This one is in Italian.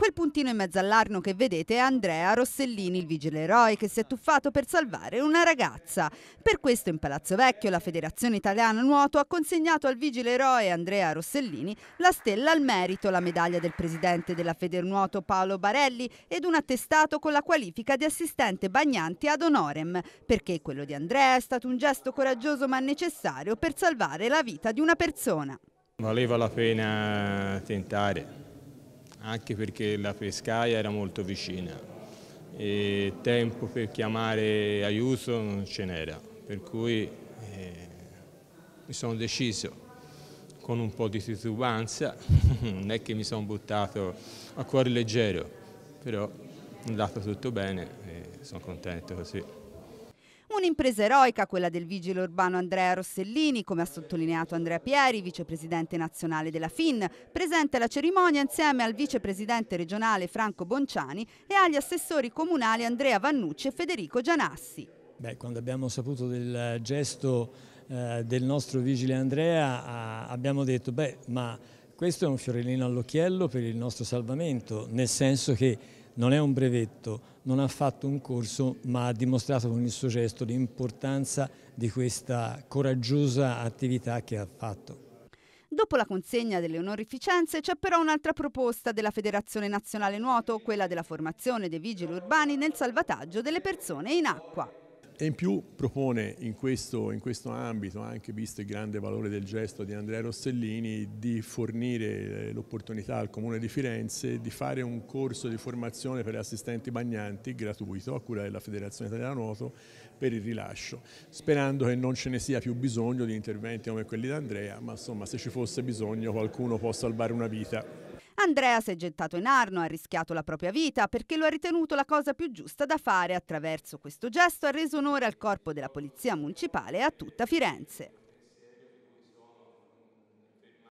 Quel puntino in mezzo all'arno che vedete è Andrea Rossellini, il vigile eroe che si è tuffato per salvare una ragazza. Per questo in Palazzo Vecchio la Federazione Italiana Nuoto ha consegnato al vigile eroe Andrea Rossellini la stella al merito, la medaglia del presidente della Federnuoto Paolo Barelli ed un attestato con la qualifica di assistente bagnanti ad honorem, perché quello di Andrea è stato un gesto coraggioso ma necessario per salvare la vita di una persona. Valeva la pena tentare anche perché la pescaia era molto vicina e tempo per chiamare aiuto non ce n'era, per cui eh, mi sono deciso con un po' di titubanza, non è che mi sono buttato a cuore leggero, però è andato tutto bene e sono contento così. Un'impresa eroica quella del vigile urbano Andrea Rossellini, come ha sottolineato Andrea Pieri, vicepresidente nazionale della FIN, presente alla cerimonia insieme al vicepresidente regionale Franco Bonciani e agli assessori comunali Andrea Vannucci e Federico Gianassi. Beh, quando abbiamo saputo del gesto eh, del nostro vigile Andrea a, abbiamo detto beh ma questo è un fiorellino all'occhiello per il nostro salvamento, nel senso che non è un brevetto, non ha fatto un corso, ma ha dimostrato con il suo gesto l'importanza di questa coraggiosa attività che ha fatto. Dopo la consegna delle onorificenze c'è però un'altra proposta della Federazione Nazionale Nuoto, quella della formazione dei vigili urbani nel salvataggio delle persone in acqua e in più propone in questo, in questo, ambito, anche visto il grande valore del gesto di Andrea Rossellini, di fornire eh, l'opportunità al Comune di Firenze di fare un corso di formazione per assistenti bagnanti gratuito a cura della Federazione Italiana Nuoto per il rilascio, sperando che non ce ne sia più bisogno di interventi come quelli di Andrea, ma insomma se ci fosse bisogno qualcuno può salvare una vita. Andrea si è gettato in arno, ha rischiato la propria vita perché lo ha ritenuto la cosa più giusta da fare. Attraverso questo gesto ha reso onore al corpo della Polizia Municipale e a tutta Firenze.